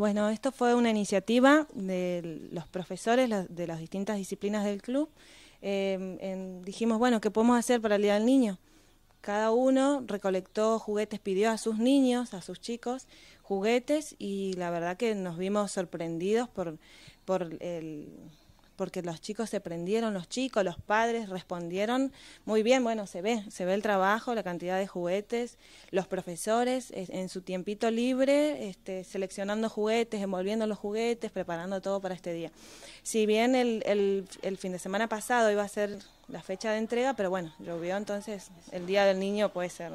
Bueno, esto fue una iniciativa de los profesores de las distintas disciplinas del club. Em, dijimos, bueno, ¿qué podemos hacer para el Día del Niño? Cada uno recolectó juguetes, pidió a sus niños, a sus chicos, juguetes y la verdad que nos vimos sorprendidos por, por el porque los chicos se prendieron, los chicos, los padres respondieron muy bien, bueno, se ve, se ve el trabajo, la cantidad de juguetes, los profesores en su tiempito libre, este, seleccionando juguetes, envolviendo los juguetes, preparando todo para este día. Si bien el, el fin de semana pasado iba a ser la fecha de entrega, pero bueno, llovió entonces el Día del Niño puede ser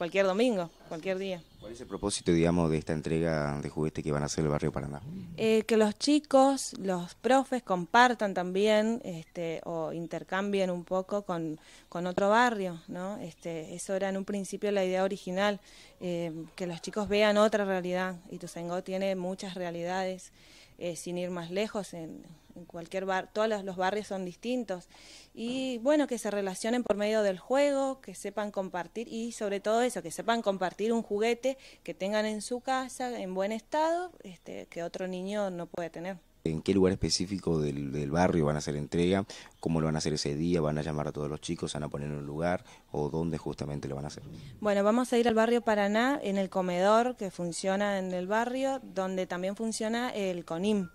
cualquier domingo, cualquier día. ¿Cuál es el propósito, digamos, de esta entrega de juguete que van a hacer el barrio Paraná? Eh, que los chicos, los profes compartan también este, o intercambien un poco con, otro barrio, ¿no? Este, eso era en un principio la idea original, eh, que los chicos vean otra realidad. Y Tusengó tiene muchas realidades, eh, sin ir más lejos, en, en cualquier bar, todos los, barrios son distintos. Y bueno, que se relacionen por medio del juego, que sepan compartir y sobre todo eso, que sepan compartir un juguete que tengan en su casa en buen estado, este, que otro niño no puede tener. ¿En qué lugar específico del, barrio van a hacer entrega? ¿Cómo lo van a hacer ese día? ¿Van a llamar a todos los chicos? ¿Van a poner un lugar? ¿O dónde justamente lo van a hacer? Bueno, vamos a ir al barrio Paraná, en el comedor que funciona en el barrio, donde también funciona el CONIM,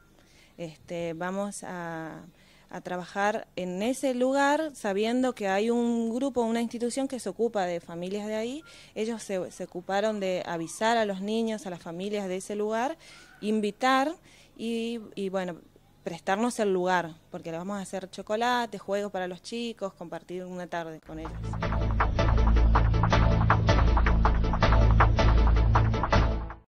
este, vamos a, trabajar en ese lugar sabiendo que hay un grupo, una institución que se ocupa de familias de ahí. Ellos se, ocuparon de avisar a los niños, a las familias de ese lugar, invitar y, y bueno, prestarnos el lugar, porque le vamos a hacer chocolate, juegos para los chicos, compartir una tarde con ellos.